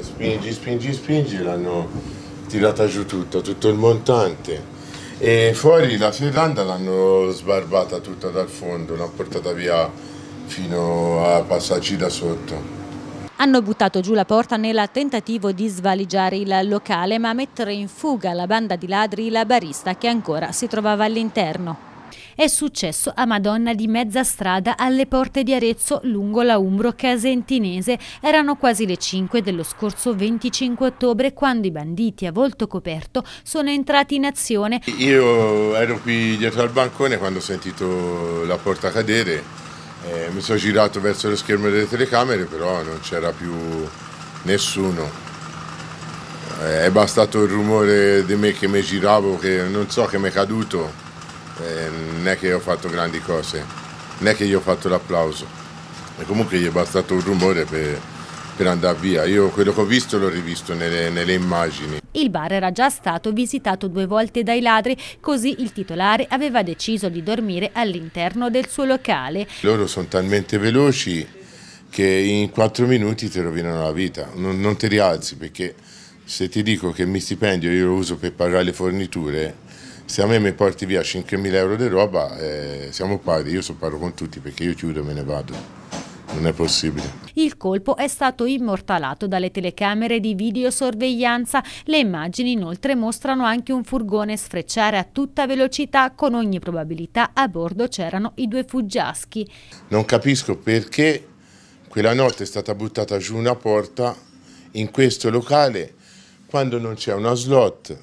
Spingi, spingi, spingi, l'hanno tirata giù tutta, tutto il montante. E fuori la Finlandia l'hanno sbarbata tutta dal fondo, l'hanno portata via fino a passaggi da sotto. Hanno buttato giù la porta nel tentativo di svaligiare il locale ma mettere in fuga la banda di ladri la barista che ancora si trovava all'interno. È successo a Madonna di mezza strada alle porte di Arezzo lungo la Umbro casentinese. Erano quasi le 5 dello scorso 25 ottobre quando i banditi a volto coperto sono entrati in azione. Io ero qui dietro al bancone quando ho sentito la porta cadere. Eh, mi sono girato verso lo schermo delle telecamere, però non c'era più nessuno. Eh, è bastato il rumore di me che mi giravo, che non so che mi è caduto, eh, non è che ho fatto grandi cose, non è che io ho fatto l'applauso, e comunque gli è bastato un rumore per, per andare via. Io quello che ho visto l'ho rivisto nelle, nelle immagini. Il bar era già stato visitato due volte dai ladri, così il titolare aveva deciso di dormire all'interno del suo locale. Loro sono talmente veloci che in quattro minuti ti rovinano la vita, non, non ti rialzi perché se ti dico che il mio stipendio io lo uso per pagare le forniture, se a me mi porti via 5.000 euro di roba eh, siamo pari, io so parlo con tutti perché io chiudo e me ne vado. Non è possibile. Il colpo è stato immortalato dalle telecamere di videosorveglianza. Le immagini inoltre mostrano anche un furgone sfrecciare a tutta velocità. Con ogni probabilità a bordo c'erano i due fuggiaschi. Non capisco perché quella notte è stata buttata giù una porta in questo locale quando non c'è una slot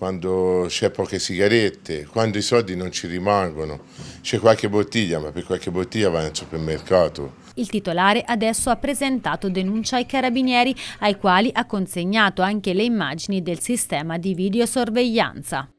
quando c'è poche sigarette, quando i soldi non ci rimangono, c'è qualche bottiglia, ma per qualche bottiglia va al supermercato. Il titolare adesso ha presentato denuncia ai carabinieri, ai quali ha consegnato anche le immagini del sistema di videosorveglianza.